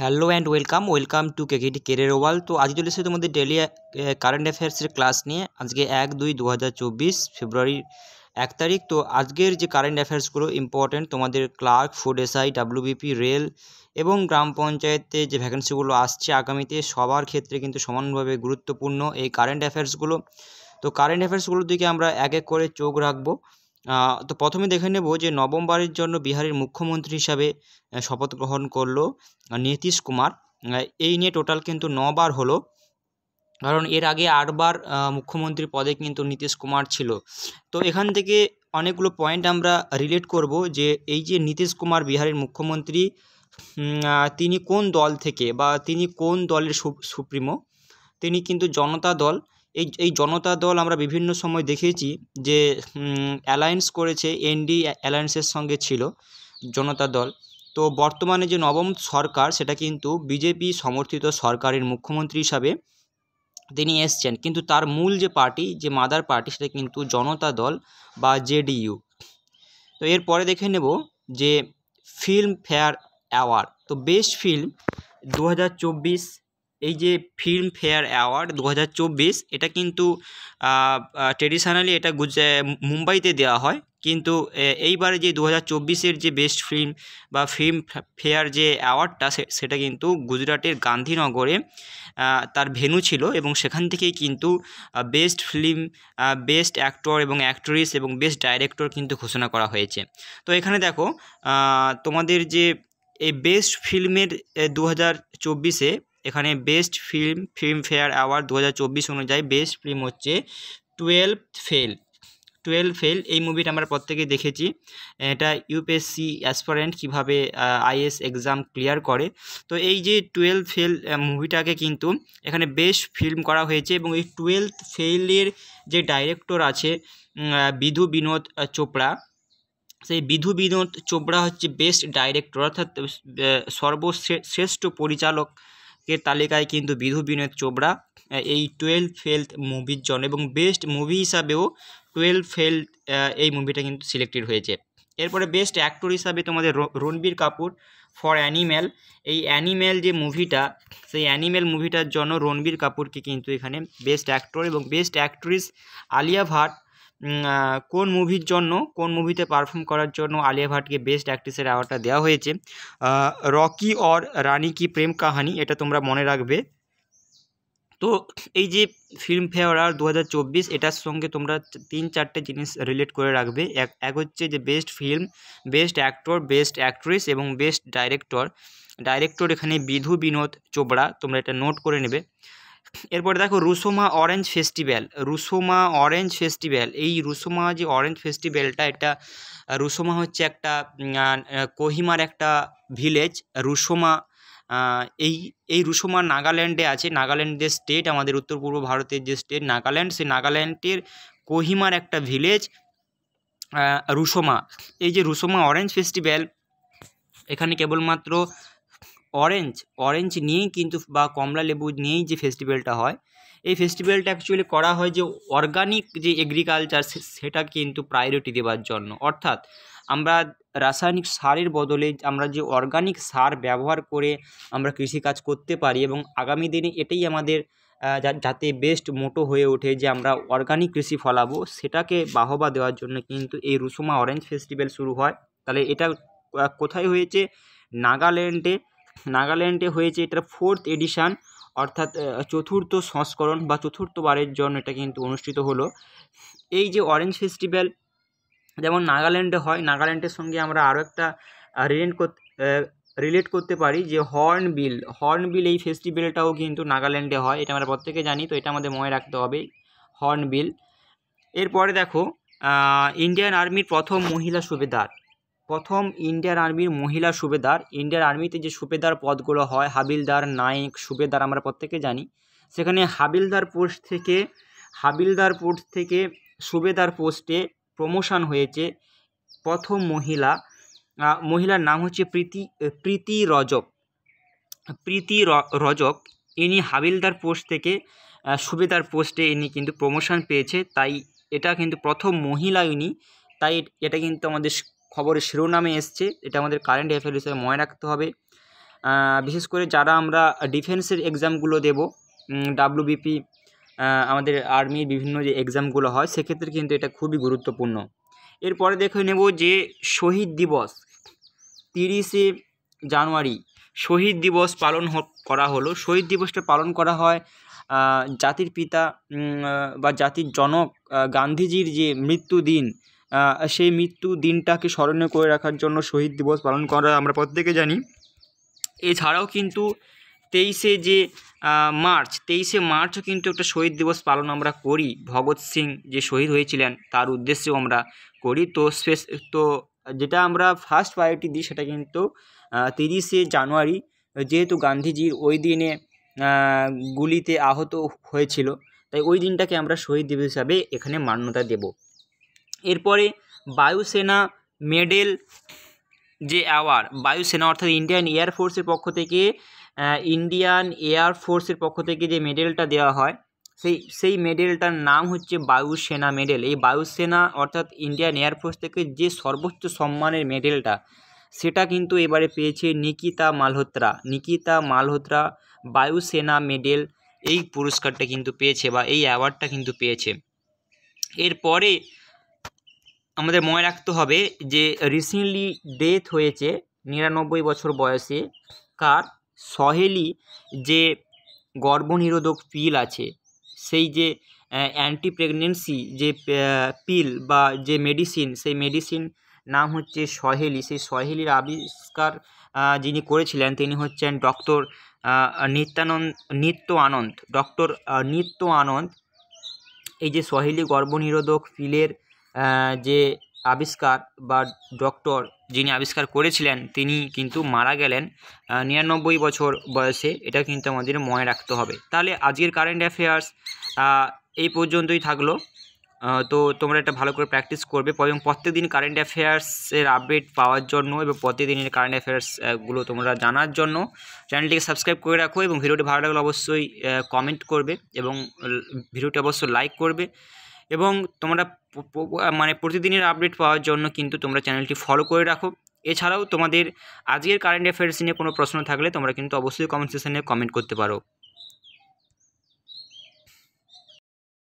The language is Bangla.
hello and welcome welcome to KKT career wall তো আজ চলে এসেছে তোমাদের ডেলি কারেন্ট অ্যাফেয়ার্সের ক্লাস নিয়ে আজকে এক দুই দু হাজার ফেব্রুয়ারি এক তারিখ তো আজকের যে কারেন্ট অ্যাফেয়ার্সগুলো ইম্পর্টেন্ট তোমাদের clerk food SI WBP rail এবং গ্রাম পঞ্চায়েতে যে ভ্যাকেন্সিগুলো আসছে আগামীতে সবার ক্ষেত্রে কিন্তু সমানভাবে গুরুত্বপূর্ণ এই কারেন্ট অ্যাফেয়ার্সগুলো তো কারেন্ট অ্যাফেয়ার্সগুলোর দিকে আমরা এক এক করে চোখ রাখবো তো প্রথমে দেখে নেব যে নবমবারের জন্য বিহারের মুখ্যমন্ত্রী হিসাবে শপথ গ্রহণ করলো নীতিশ কুমার এই নিয়ে টোটাল কিন্তু নবার হলো কারণ এর আগে আটবার মুখ্যমন্ত্রী পদে কিন্তু নীতিশ কুমার ছিল তো এখান থেকে অনেকগুলো পয়েন্ট আমরা রিলেট করব যে এই যে নীতিশ কুমার বিহারের মুখ্যমন্ত্রী তিনি কোন দল থেকে বা তিনি কোন দলের সুপ্রিমো তিনি কিন্তু জনতা দল এই এই জনতা দল আমরা বিভিন্ন সময় দেখেছি যে অ্যালায়েন্স করেছে এনডি অ্যালায়েন্সের সঙ্গে ছিল জনতা দল তো বর্তমানে যে নবম সরকার সেটা কিন্তু বিজেপি সমর্থিত সরকারের মুখ্যমন্ত্রী হিসাবে তিনি এসছেন কিন্তু তার মূল যে পার্টি যে মাদার পার্টি সেটা কিন্তু জনতা দল বা জেডিইউ তো এরপরে দেখে নেব যে ফিল্ম ফেয়ার অ্যাওয়ার্ড তো বেস্ট ফিল্ম দু এই যে ফিল্ম ফেয়ার অ্যাওয়ার্ড দু এটা কিন্তু ট্রেডিশনালি এটা গুজরা মুম্বাইতে দেওয়া হয় কিন্তু এইবারে যে দু হাজার যে বেস্ট ফিল্ম বা ফিল্ম ফেয়ার যে অ্যাওয়ার্ডটা সেটা কিন্তু গুজরাটের গান্ধীনগরে তার ভেনু ছিল এবং সেখান থেকেই কিন্তু বেস্ট ফিল্ম বেস্ট অ্যাক্টর এবং অ্যাক্ট্রেস এবং বেস্ট ডাইরেক্টর কিন্তু ঘোষণা করা হয়েছে তো এখানে দেখো তোমাদের যে এই বেস্ট ফিল্মের দু হাজার চব্বিশে এখানে বেস্ট ফিল্ম ফিল্মফেয়ার অ্যাওয়ার্ড দু হাজার অনুযায়ী বেস্ট ফিল্ম হচ্ছে টুয়েলভ ফেল টুয়েলভ ফেল এই মুভিটা আমরা প্রত্যেকে দেখেছি এটা ইউপিএসসি অ্যাসপারেন্ট কীভাবে আইএস এক্সাম ক্লিয়ার করে তো এই যে টুয়েলভ ফেল মুভিটাকে কিন্তু এখানে বেস্ট ফিল্ম করা হয়েছে এবং এই টুয়েলভ ফেলের যে ডাইরেক্টর আছে বিধু বিনোদ চোপড়া সেই বিধু বিনোদ চোপড়া হচ্ছে বেস্ট ডাইরেক্টর অর্থাৎ সর্বশ্রেষ্ঠ পরিচালক এর তালিকায় কিন্তু বিধু বিনোদ চোপড়া এই টুয়েলভ ফেলথ মুভির জন্য এবং বেস্ট মুভি হিসাবেও টুয়েলভ ফেলথ এই মুভিটা কিন্তু সিলেক্টেড হয়েছে এরপরে বেস্ট অ্যাক্টর হিসাবে তোমাদের রণবীর কাপুর ফর অ্যানিম্যাল এই অ্যানিম্যাল যে মুভিটা সেই অ্যানিম্যাল মুভিটার জন্য রণবীর কাপুরকে কিন্তু এখানে বেস্ট অ্যাক্টর এবং বেস্ট অ্যাক্ট্রেস আলিয়া ভাট কোন মুভির জন্য কোন মুভিতে পারফর্ম করার জন্য আলিয়া ভাটকে বেস্ট অ্যাক্ট্রেসের অ্যাওয়ার্ডটা দেওয়া হয়েছে রকি অর রানি কি প্রেম কাহানি এটা তোমরা মনে রাখবে তো এই যে ফিল্মফেয়ার অ্যাওয়ার্ড দু হাজার চব্বিশ এটার সঙ্গে তোমরা তিন চারটে জিনিস রিলেট করে রাখবে এক এক হচ্ছে যে best film best actor best actress এবং বেস্ট ডাইরেক্টর ডাইরেক্টর এখানে বিধু বিনোদ চোপড়া তোমরা এটা নোট করে নেবে এরপরে দেখো Rusoma orange festival Rusoma orange festival এই রুসোমা যে অরেঞ্জ ফেস্টিভ্যালটা এটা রুসোমা হচ্ছে একটা কোহিমার একটা ভিলেজ রুসোমা এই এই রুসোমা নাগাল্যান্ডে আছে নাগাল্যান্ডের স্টেট আমাদের উত্তর পূর্ব ভারতের যে স্টেট নাগাল্যান্ড সেই নাগাল্যান্ডের কোহিমার একটা ভিলেজ রুসোমা এই যে রুসোমা অরেঞ্জ ফেস্টিভ্যাল এখানে কেবলমাত্র অরেঞ্জ অরেঞ্জ নিয়েই কিন্তু বা কমলা লেবু নিয়েই যে ফেস্টিভ্যালটা হয় এই ফেস্টিভ্যালটা অ্যাকচুয়ালি করা হয় যে অর্গানিক যে এগ্রিকালচার সেটা কিন্তু প্রায়োরিটি দেওয়ার জন্য অর্থাৎ আমরা রাসায়নিক সারের বদলে আমরা যে অর্গানিক সার ব্যবহার করে আমরা কৃষিকাজ করতে পারি এবং আগামী দিনে এটাই আমাদের যাতে বেস্ট মোটো হয়ে ওঠে যে আমরা অর্গানিক কৃষি ফলাবো সেটাকে বাহবা দেওয়ার জন্য কিন্তু এই রুসুমা অরেঞ্জ ফেস্টিভ্যাল শুরু হয় তাহলে এটা কোথায় হয়েছে নাগাল্যান্ডে নাগাল্যান্ডে হয়েছে এটার ফোর্থ এডিশান অর্থাৎ চতুর্থ সংস্করণ বা চতুর্থবারের জন্য এটা কিন্তু অনুষ্ঠিত হলো এই যে অরেঞ্জ ফেস্টিভ্যাল যেমন নাগাল্যান্ডে হয় নাগাল্যান্ডের সঙ্গে আমরা আরও একটা রিলেট করতে রিলেট করতে পারি যে হর্নবিল হর্নবিল এই ফেস্টিভ্যালটাও কিন্তু নাগাল্যান্ডে হয় এটা আমরা প্রত্যেকে জানি তো এটা আমাদের মনে রাখতে হবে হর্নবিল এরপরে দেখো ইন্ডিয়ান আর্মির প্রথম মহিলা সুবেদার প্রথম ইন্ডিয়ান আর্মির মহিলা সুবেদার ইন্ডিয়ান আর্মিতে যে সুবেদার পদগুলো হয় হাবিলদার নায়ক সুবেদার আমরা প্রত্যেকে জানি সেখানে হাবিলদার পোস্ট থেকে হাবিলদার পোস্ট থেকে সুবেদার পোস্টে প্রমোশন হয়েছে প্রথম মহিলা মহিলার নাম হচ্ছে প্রীতি প্রীতি রজক প্রীতি রজক ইনি হাবিলদার পোস্ট থেকে সুবেদার পোস্টে ইনি কিন্তু প্রমোশন পেয়েছে তাই এটা কিন্তু প্রথম মহিলা ইনি তাই এটা কিন্তু আমাদের খবরের শিরোনামে এসছে এটা আমাদের কারেন্ট অ্যাফেয়ার হিসেবে মনে রাখতে হবে বিশেষ করে যারা আমরা ডিফেন্সের এক্সামগুলো দেব ডাব্লুবিপি আমাদের আর্মির বিভিন্ন যে এক্সামগুলো হয় সেক্ষেত্রে কিন্তু এটা খুবই গুরুত্বপূর্ণ এরপরে দেখে নেব যে শহীদ দিবস তিরিশে জানুয়ারি শহীদ দিবস পালন করা হলো শহীদ দিবসটা পালন করা হয় জাতির পিতা বা জাতির জনক গান্ধীজির যে মৃত্যুদিন সেই মৃত্যু দিনটাকে স্মরণীয় করে রাখার জন্য শহীদ দিবস পালন করা আমরা প্রত্যেকে জানি এছাড়াও কিন্তু তেইশে যে মার্চ তেইশে মার্চও কিন্তু একটা শহীদ দিবস পালন আমরা করি ভগৎ সিং যে শহীদ হয়েছিলেন তার উদ্দেশ্যেও আমরা করি তো স্পেস তো যেটা আমরা ফার্স্ট প্রায়োরিটি দিই সেটা কিন্তু তিরিশে জানুয়ারি যেহেতু গান্ধীজির ওই দিনে গুলিতে আহত হয়েছিল তাই ওই দিনটাকে আমরা শহীদ দিবস হিসাবে এখানে মান্যতা দেব এরপরে বায়ুসেনা মেডেল যে অ্যাওয়ার্ড বায়ুসেনা অর্থাৎ ইন্ডিয়ান এয়ারফোর্সের পক্ষ থেকে ইন্ডিয়ান এয়ারফোর্সের পক্ষ থেকে যে মেডেলটা দেওয়া হয় সেই সেই মেডেলটার নাম হচ্ছে বায়ুসেনা মেডেল এই বায়ুসেনা অর্থাৎ ইন্ডিয়ান এয়ারফোর্স থেকে যে সর্বোচ্চ সম্মানের মেডেলটা সেটা কিন্তু এবারে পেয়েছে নিকিতা মালহোত্রা নিকিতা মালহোত্রা বায়ুসেনা মেডেল এই পুরস্কারটা কিন্তু পেয়েছে বা এই অ্যাওয়ার্ডটা কিন্তু পেয়েছে এরপরে আমাদের মনে রাখতে হবে যে রিসেন্টলি ডেথ হয়েছে নিরানব্বই বছর বয়সে কার সহেলি যে গর্ভনিরোধক পিল আছে সেই যে অ্যান্টি প্রেগনেন্সি যে পিল বা যে মেডিসিন সেই মেডিসিন নাম হচ্ছে সহেলি সেই সহেলির আবিষ্কার যিনি করেছিলেন তিনি হচ্ছেন ডক্টর নিত্যানন্দ নিত্য আনন্দ ডক্টর নিত্য আনন্দ এই যে সহেলি গর্ভনিরোধক পিলের যে আবিষ্কার বা ডক্টর যিনি আবিষ্কার করেছিলেন তিনি কিন্তু মারা গেলেন নিরানব্বই বছর বয়সে এটা কিন্তু আমাদের মনে রাখতে হবে তাহলে আজকের কারেন্ট অ্যাফেয়ার্স এই পর্যন্তই থাকলো তো তোমরা এটা ভালো করে প্র্যাকটিস করবে এবং প্রত্যেক দিন কারেন্ট অ্যাফেয়ার্সের আপডেট পাওয়ার জন্য এবং প্রতিদিনের কারেন্ট অ্যাফেয়ার্সগুলো তোমরা জানার জন্য চ্যানেলটিকে সাবস্ক্রাইব করে রাখো এবং ভিডিওটি ভালো লাগলে অবশ্যই কমেন্ট করবে এবং ভিডিওটি অবশ্যই লাইক করবে এবং তোমরা মানে প্রতিদিনের আপডেট পাওয়ার জন্য কিন্তু তোমরা চ্যানেলটি ফলো করে রাখো এছাড়াও তোমাদের আজকের কারেন্ট অ্যাফেয়ার্স নিয়ে কোনো প্রশ্ন থাকলে তোমরা কিন্তু অবশ্যই কমেন্ট সেশনে কমেন্ট করতে পারো